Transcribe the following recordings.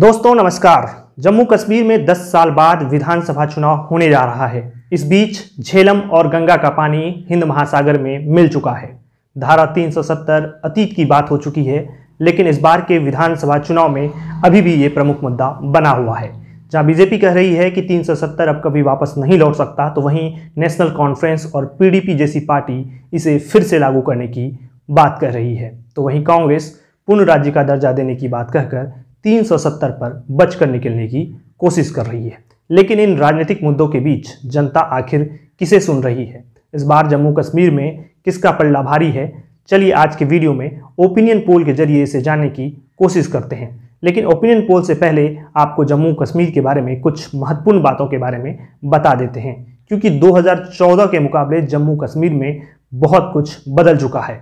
दोस्तों नमस्कार जम्मू कश्मीर में 10 साल बाद विधानसभा चुनाव होने जा रहा है इस बीच झेलम और गंगा का पानी हिंद महासागर में मिल चुका है धारा 370 अतीत की बात हो चुकी है लेकिन इस बार के विधानसभा चुनाव में अभी भी ये प्रमुख मुद्दा बना हुआ है जहां बीजेपी कह रही है कि 370 अब कभी वापस नहीं लौट सकता तो वहीं नेशनल कॉन्फ्रेंस और पीडीपी जैसी पार्टी इसे फिर से लागू करने की बात कर रही है तो वहीं कांग्रेस पूर्ण राज्य का दर्जा देने की बात कहकर 370 पर बचकर निकलने की कोशिश कर रही है लेकिन इन राजनीतिक मुद्दों के बीच जनता आखिर किसे सुन रही है इस बार जम्मू कश्मीर में किसका पल्ला भारी है चलिए आज के वीडियो में ओपिनियन पोल के जरिए इसे जानने की कोशिश करते हैं लेकिन ओपिनियन पोल से पहले आपको जम्मू कश्मीर के बारे में कुछ महत्वपूर्ण बातों के बारे में बता देते हैं क्योंकि 2014 के मुकाबले जम्मू कश्मीर में बहुत कुछ बदल चुका है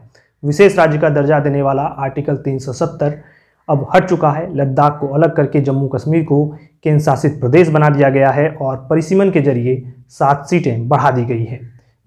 विशेष राज्य का दर्जा देने वाला आर्टिकल 370 अब हट चुका है लद्दाख को अलग करके जम्मू कश्मीर को केंद्र शासित प्रदेश बना दिया गया है और परिसीमन के जरिए सात सीटें बढ़ा दी गई हैं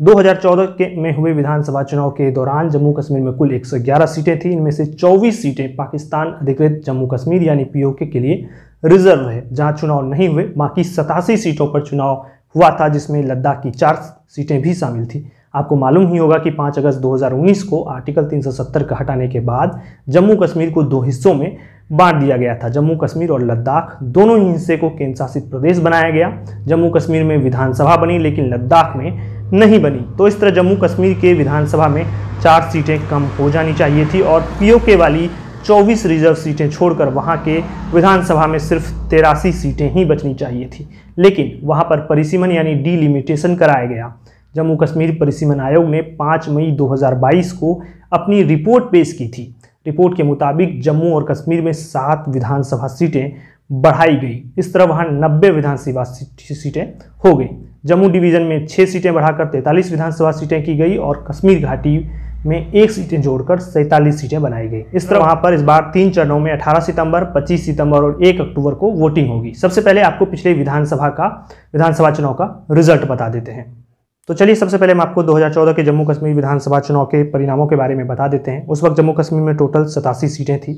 2014 के में हुए विधानसभा चुनाव के दौरान जम्मू कश्मीर में कुल 111 सीटें थीं इनमें से 24 सीटें पाकिस्तान अधिकृत जम्मू कश्मीर यानी पीओके के लिए रिजर्व है जहां चुनाव नहीं हुए बाकी सतासी सीटों पर चुनाव हुआ था जिसमें लद्दाख की चार सीटें भी शामिल थीं आपको मालूम ही होगा कि 5 अगस्त 2019 को आर्टिकल 370 का हटाने के बाद जम्मू कश्मीर को दो हिस्सों में बांट दिया गया था जम्मू कश्मीर और लद्दाख दोनों ही हिस्से को केंद्रशासित प्रदेश बनाया गया जम्मू कश्मीर में विधानसभा बनी लेकिन लद्दाख में नहीं बनी तो इस तरह जम्मू कश्मीर के विधानसभा में चार सीटें कम हो जानी चाहिए थी और पी वाली 24 रिजर्व सीटें छोड़कर वहाँ के विधानसभा में सिर्फ तेरासी सीटें ही बचनी चाहिए थी लेकिन वहाँ पर परिसीमन यानी डीलिमिटेशन कराया गया जम्मू कश्मीर परिसीमन आयोग ने 5 मई 2022 को अपनी रिपोर्ट पेश की थी रिपोर्ट के मुताबिक जम्मू और कश्मीर में सात विधानसभा सीटें बढ़ाई गई इस तरह वहाँ नब्बे विधानसभा सीटें हो गई जम्मू डिवीज़न में छः सीटें बढ़ाकर तैंतालीस विधानसभा सीटें की गई और कश्मीर घाटी में एक सीटें जोड़कर सैंतालीस सीटें बनाई गई इस तरह वहाँ पर इस बार तीन चरणों में 18 सितंबर, 25 सितंबर और 1 अक्टूबर को वोटिंग होगी सबसे पहले आपको पिछले विधानसभा का विधानसभा चुनाव का रिजल्ट बता देते हैं तो चलिए सबसे पहले हम आपको 2014 के जम्मू कश्मीर विधानसभा चुनाव के परिणामों के बारे में बता देते हैं उस वक्त जम्मू कश्मीर में टोटल सतासी सीटें थी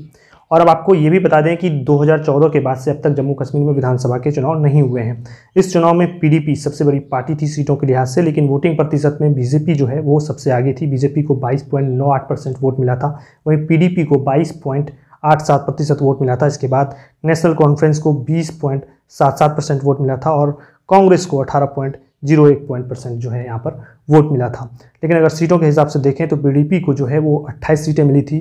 और अब आपको ये भी बता दें कि 2014 के बाद से अब तक जम्मू कश्मीर में विधानसभा के चुनाव नहीं हुए हैं इस चुनाव में पीडीपी सबसे बड़ी पार्टी थी सीटों के लिहाज से लेकिन वोटिंग प्रतिशत में बीजेपी जो है वो सबसे आगे थी बीजेपी को बाईस परसेंट वोट मिला था वहीं पी को बाईस प्रतिशत वोट मिला था इसके बाद नेशनल कॉन्फ्रेंस को बीस परसेंट वोट मिला था और कांग्रेस को अठारह जीरो एक पॉइंट परसेंट जो है यहाँ पर वोट मिला था लेकिन अगर सीटों के हिसाब से देखें तो पी को जो है वो अट्ठाईस सीटें मिली थी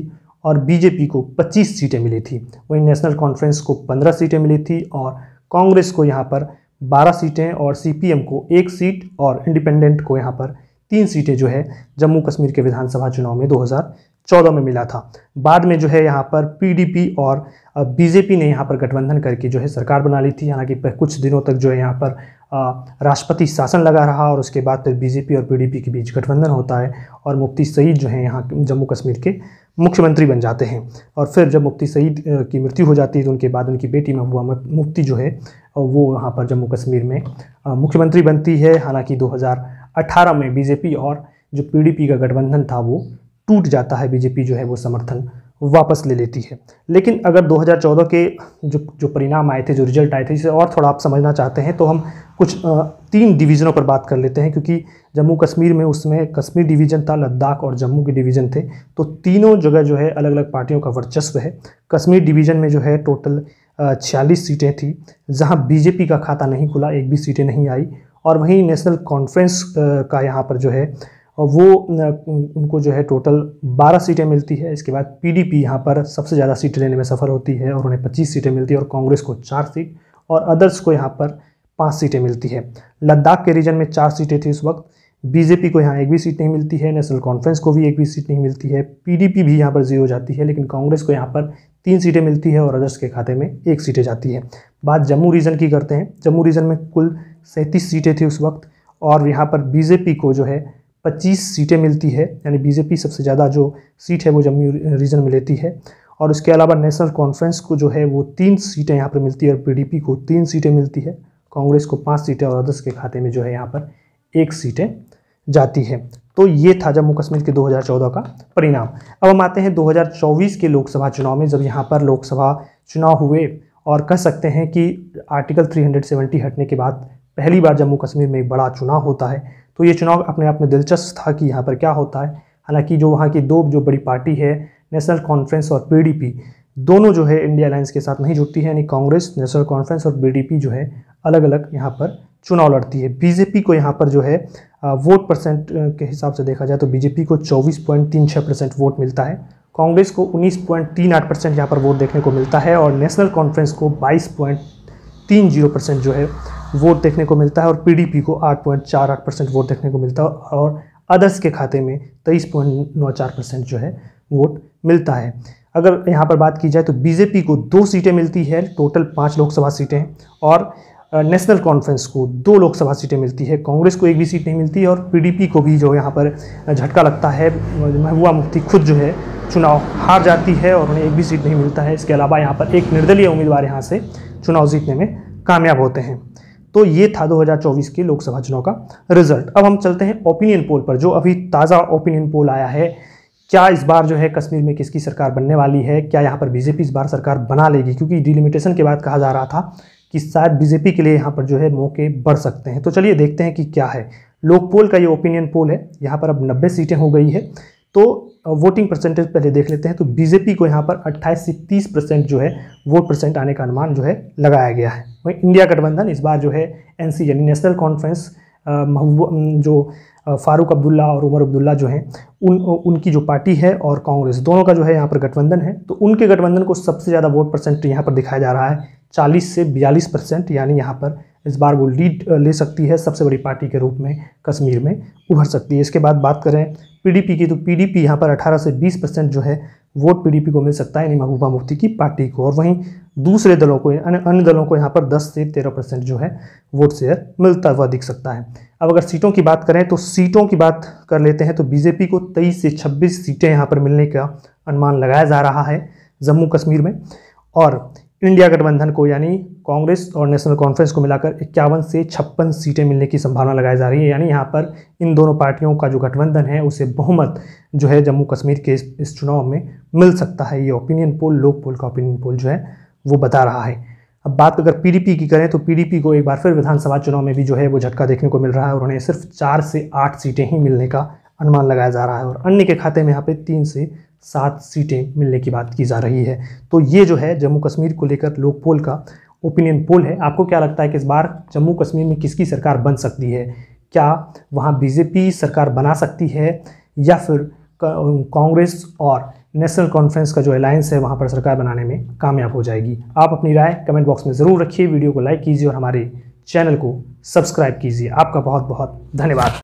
और बीजेपी को पच्चीस सीटें मिली थी वहीं नेशनल कॉन्फ्रेंस को पंद्रह सीटें मिली थी और कांग्रेस को यहाँ पर बारह सीटें और सी को एक सीट और इंडिपेंडेंट को यहाँ पर तीन सीटें जो है जम्मू कश्मीर के विधानसभा चुनाव में चौदह में मिला था बाद में जो है यहाँ पर पीडीपी और बीजेपी ने यहाँ पर गठबंधन करके जो है सरकार बना ली थी हालांकि कुछ दिनों तक जो है यहाँ पर राष्ट्रपति शासन लगा रहा और उसके बाद फिर बीजेपी और पीडीपी के बीच गठबंधन होता है और मुफ्ती सईद जो है यहाँ जम्मू कश्मीर के मुख्यमंत्री बन जाते हैं और फिर जब मुफ्ती सईद की मृत्यु हो जाती है तो उनके बाद उनकी बेटी महबूबा मुफ्ती जो है वो यहाँ पर जम्मू कश्मीर में मुख्यमंत्री बनती है हालांकि 2018 में बीजेपी और जो पीडीपी का गठबंधन था वो टूट जाता है बीजेपी जो है वो समर्थन वापस ले लेती है लेकिन अगर 2014 के जो जो परिणाम आए थे जो रिजल्ट आए थे जिसे और थोड़ा आप समझना चाहते हैं तो हम कुछ तीन डिवीज़नों पर बात कर लेते हैं क्योंकि जम्मू कश्मीर में उसमें कश्मीर डिवीज़न था लद्दाख और जम्मू के डिवीज़न थे तो तीनों जगह जो है अलग अलग पार्टियों का वर्चस्व है कश्मीर डिवीज़न में जो है टोटल छियालीस सीटें थी जहाँ बीजेपी का खाता नहीं खुला एक भी सीटें नहीं आई और वहीं नेशनल कॉन्फ्रेंस का यहाँ पर जो है और वो उनको जो है टोटल 12 सीटें मिलती है इसके बाद पीडीपी यहाँ पर सबसे ज़्यादा सीट लेने में सफल होती है और उन्हें 25 सीटें मिलती है और कांग्रेस को चार सीट और अदर्स को यहाँ पर पाँच सीटें मिलती है लद्दाख के रीजन में चार सीटें थी उस वक्त बीजेपी को यहाँ एक भी सीट नहीं मिलती है नेशनल कॉन्फ्रेंस को भी एक भी सीट नहीं मिलती है पीडीपी भी यहाँ पर जीरो जाती है लेकिन कांग्रेस को यहाँ पर तीन सीटें मिलती है और अदर्स के खाते में एक सीटें जाती है बात जम्मू रीजन की करते हैं जम्मू रीजन में कुल सैंतीस सीटें थी उस वक्त और यहाँ पर बीजेपी को जो है 25 सीटें मिलती है यानी बीजेपी सबसे ज़्यादा जो सीट है वो जम्मू रीजन में लेती है और उसके अलावा नेशनल कॉन्फ्रेंस को जो है वो तीन सीटें यहाँ पर मिलती है और पी को तीन सीटें मिलती है कांग्रेस को पाँच सीटें और अदर्स के खाते में जो है यहाँ पर एक सीटें जाती है तो ये था जम्मू कश्मीर के 2014 का परिणाम अब हम आते हैं 2024 के लोकसभा चुनाव में जब यहाँ पर लोकसभा चुनाव हुए और कह सकते हैं कि आर्टिकल 370 हटने के बाद पहली बार जम्मू कश्मीर में एक बड़ा चुनाव होता है तो ये चुनाव अपने आप में दिलचस्प था कि यहाँ पर क्या होता है हालांकि जो वहाँ की दो जो बड़ी पार्टी है नेशनल कॉन्फ्रेंस और पी दोनों जो है इंडिया अलायंस के साथ नहीं जुड़ती है यानी कांग्रेस नेशनल कॉन्फ्रेंस और बी जो है अलग अलग यहाँ पर चुनाव लड़ती है बीजेपी को यहाँ पर जो है वोट परसेंट के हिसाब से देखा जाए तो बीजेपी को 24.36 परसेंट वोट मिलता है कांग्रेस को 19.38 परसेंट यहाँ पर वोट देखने को मिलता है और नेशनल कॉन्फ्रेंस को 22.30 परसेंट जो है वोट देखने को मिलता है और पीडीपी को 8.48 परसेंट वोट देखने को मिलता है और अदर्स के खाते में तेईस पॉइंट नौ चार परसेंट जो है वोट मिलता है अगर यहाँ पर बात की जाए तो बीजेपी को दो सीटें मिलती है टोटल पाँच लोकसभा सीटें हैं और नेशनल कॉन्फ्रेंस को दो लोकसभा सीटें मिलती है कांग्रेस को एक भी सीट नहीं मिलती और पीडीपी को भी जो यहाँ पर झटका लगता है महबूबा मुफ्ती खुद जो है चुनाव हार जाती है और उन्हें एक भी सीट नहीं मिलता है इसके अलावा यहाँ पर एक निर्दलीय उम्मीदवार यहाँ से चुनाव जीतने में कामयाब होते हैं तो ये था 2024 के लोकसभा चुनाव का रिजल्ट अब हम चलते हैं ओपिनियन पोल पर जो अभी ताज़ा ओपिनियन पोल आया है क्या इस बार जो है कश्मीर में किसकी सरकार बनने वाली है क्या यहाँ पर बीजेपी इस बार सरकार बना लेगी क्योंकि डिलिमिटेशन के बाद कहा जा रहा था कि शायद बीजेपी के लिए यहाँ पर जो है मौके बढ़ सकते हैं तो चलिए देखते हैं कि क्या है लोक पोल का ये ओपिनियन पोल है यहाँ पर अब नब्बे सीटें हो गई है तो वोटिंग परसेंटेज पहले देख लेते हैं तो बीजेपी को यहाँ पर 28 से 30 परसेंट जो है वोट परसेंट आने का अनुमान जो है लगाया गया है वहीं इंडिया गठबंधन इस बार जो है एन यानी नेशनल कॉन्फ्रेंस जो फारूक अब्दुल्ला और उमर अब्दुल्ला जो हैं उन उनकी जो पार्टी है और कांग्रेस दोनों का जो है यहाँ पर गठबंधन है तो उनके गठबंधन को सबसे ज़्यादा वोट परसेंट यहाँ पर दिखाया जा रहा है चालीस से बयालीस परसेंट यानी यहाँ पर इस बार वो लीड ले सकती है सबसे बड़ी पार्टी के रूप में कश्मीर में उभर सकती है इसके बाद बात करें पीडीपी की तो पीडीपी यहाँ पर 18 से 20 परसेंट जो है वोट पीडीपी को मिल सकता है यानी महबूबा मुफ्ती की पार्टी को और वहीं दूसरे दलों को अन्य दलों को यहाँ पर 10 से 13 परसेंट जो है वोट शेयर मिलता हुआ दिख सकता है अब अगर सीटों की बात करें तो सीटों की बात कर लेते हैं तो बीजेपी को तेईस से छब्बीस सीटें यहाँ पर मिलने का अनुमान लगाया जा रहा है जम्मू कश्मीर में और इंडिया गठबंधन को यानी कांग्रेस और नेशनल कॉन्फ्रेंस को मिलाकर इक्यावन से छप्पन सीटें मिलने की संभावना लगाई जा रही है यानी यहाँ पर इन दोनों पार्टियों का जो गठबंधन है उसे बहुमत जो है जम्मू कश्मीर के इस चुनाव में मिल सकता है ये ओपिनियन पोल लोक पोल का ओपिनियन पोल जो है वो बता रहा है अब बात अगर पीडीपी की करें तो पीडीपी को एक बार फिर विधानसभा चुनाव में भी जो है वो झटका देखने को मिल रहा है और उन्हें सिर्फ चार से आठ सीटें ही मिलने का अनुमान लगाया जा रहा है और अन्य के खाते में यहाँ पे तीन से सात सीटें मिलने की बात की जा रही है तो ये जो है जम्मू कश्मीर को लेकर लोक पोल का ओपिनियन पोल है आपको क्या लगता है कि इस बार जम्मू कश्मीर में किसकी सरकार बन सकती है क्या वहाँ बीजेपी सरकार बना सकती है या फिर कांग्रेस और नेशनल कॉन्फ्रेंस का जो अलायंस है वहाँ पर सरकार बनाने में कामयाब हो जाएगी आप अपनी राय कमेंट बॉक्स में ज़रूर रखिए वीडियो को लाइक कीजिए और हमारे चैनल को सब्सक्राइब कीजिए आपका बहुत बहुत धन्यवाद